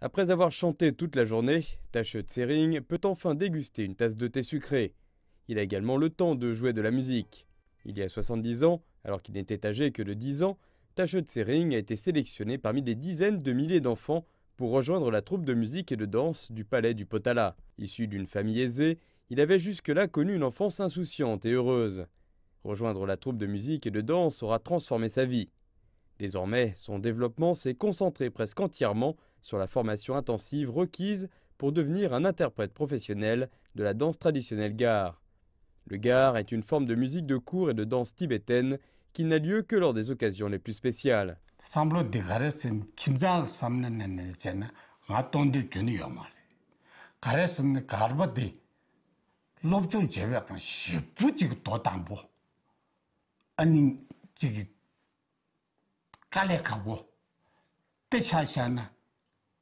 Après avoir chanté toute la journée, Tashe Tsering peut enfin déguster une tasse de thé sucré. Il a également le temps de jouer de la musique. Il y a 70 ans, alors qu'il n'était âgé que de 10 ans, Tashe Tsering a été sélectionné parmi des dizaines de milliers d'enfants pour rejoindre la troupe de musique et de danse du palais du Potala. Issu d'une famille aisée, il avait jusque-là connu une enfance insouciante et heureuse. Rejoindre la troupe de musique et de danse aura transformé sa vie. Désormais, son développement s'est concentré presque entièrement sur la formation intensive requise pour devenir un interprète professionnel de la danse traditionnelle gare. Le gare est une forme de musique de cours et de danse tibétaine qui n'a lieu que lors des occasions les plus spéciales.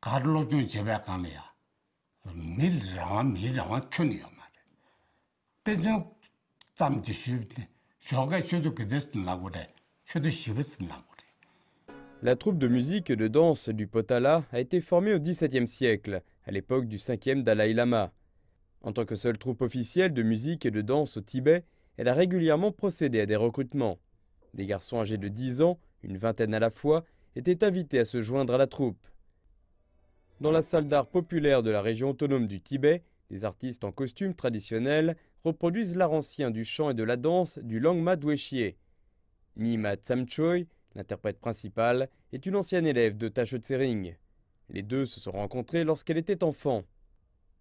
La troupe de musique et de danse du Potala a été formée au XVIIe siècle, à l'époque du Vème Dalai Lama. En tant que seule troupe officielle de musique et de danse au Tibet, elle a régulièrement procédé à des recrutements. Des garçons âgés de 10 ans, une vingtaine à la fois, étaient invités à se joindre à la troupe. Dans la salle d'art populaire de la région autonome du Tibet, des artistes en costume traditionnels reproduisent l'art ancien du chant et de la danse du Langma ma Nima Tsamchoy, l'interprète principale, est une ancienne élève de Tache Tsering. Les deux se sont rencontrés lorsqu'elle était enfant.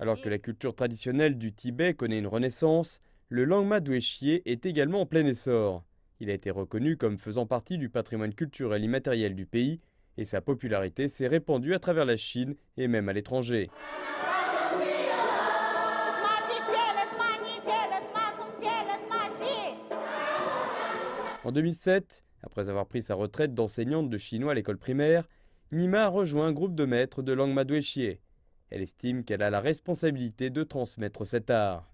Alors que la culture traditionnelle du Tibet connaît une renaissance, le langma Xie est également en plein essor. Il a été reconnu comme faisant partie du patrimoine culturel immatériel du pays et sa popularité s'est répandue à travers la Chine et même à l'étranger. En 2007, après avoir pris sa retraite d'enseignante de chinois à l'école primaire, Nima rejoint un groupe de maîtres de langue madouéchie. Elle estime qu'elle a la responsabilité de transmettre cet art.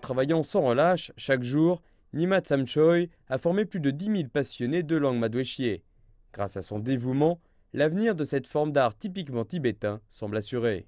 Travaillant sans relâche, chaque jour, Nima Tsamchoy a formé plus de 10 000 passionnés de langue madwéchier. Grâce à son dévouement, l'avenir de cette forme d'art typiquement tibétain semble assuré.